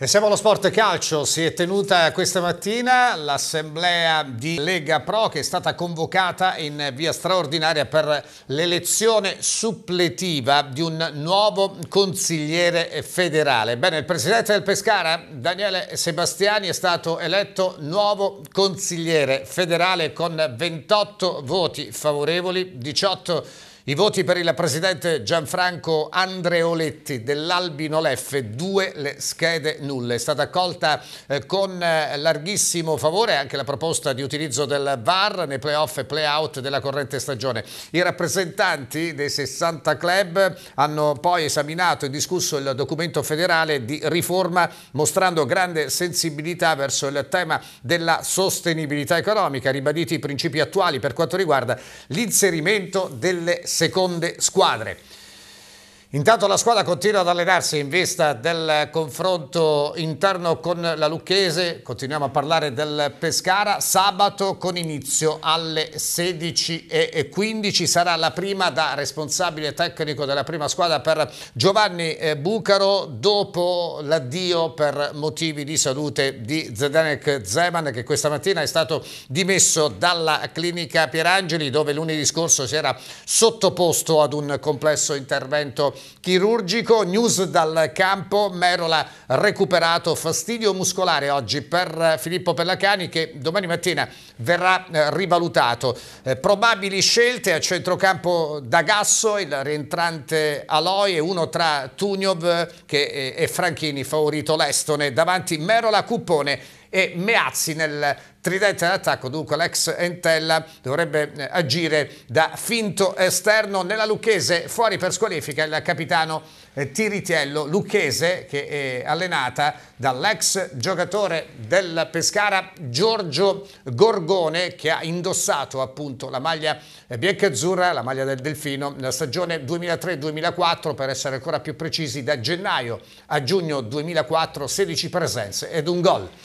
E siamo allo sport calcio, si è tenuta questa mattina l'assemblea di Lega Pro che è stata convocata in via straordinaria per l'elezione suppletiva di un nuovo consigliere federale. Bene, il presidente del Pescara, Daniele Sebastiani, è stato eletto nuovo consigliere federale con 28 voti favorevoli, 18 favorevoli i voti per il presidente Gianfranco Andreoletti dell'Albino Leffe, due le schede nulle. È stata accolta eh, con eh, larghissimo favore anche la proposta di utilizzo del VAR nei playoff e playout della corrente stagione. I rappresentanti dei 60 club hanno poi esaminato e discusso il documento federale di riforma mostrando grande sensibilità verso il tema della sostenibilità economica, ribaditi i principi attuali per quanto riguarda l'inserimento delle seconde squadre. Intanto la squadra continua ad allenarsi in vista del confronto interno con la Lucchese, continuiamo a parlare del Pescara, sabato con inizio alle 16.15 sarà la prima da responsabile tecnico della prima squadra per Giovanni eh, Bucaro dopo l'addio per motivi di salute di Zdenek Zeman che questa mattina è stato dimesso dalla clinica Pierangeli dove lunedì scorso si era sottoposto ad un complesso intervento chirurgico, news dal campo, Merola recuperato fastidio muscolare oggi per Filippo Pellacani che domani mattina verrà eh, rivalutato. Eh, probabili scelte a centrocampo D'Agasso, il rientrante Aloy e uno tra Tugnov eh, e Franchini, favorito l'Estone, davanti Merola, Cuppone e Meazzi nel tridente d'attacco, dunque l'ex Entella dovrebbe eh, agire da finto esterno nella Lucchese, fuori per squalifica il capitano eh, Tiritiello, Lucchese che è allenata dall'ex giocatore del Pescara Giorgio Gorgone che ha indossato appunto la maglia eh, biancazzurra, la maglia del Delfino nella stagione 2003-2004 per essere ancora più precisi da gennaio a giugno 2004 16 presenze ed un gol.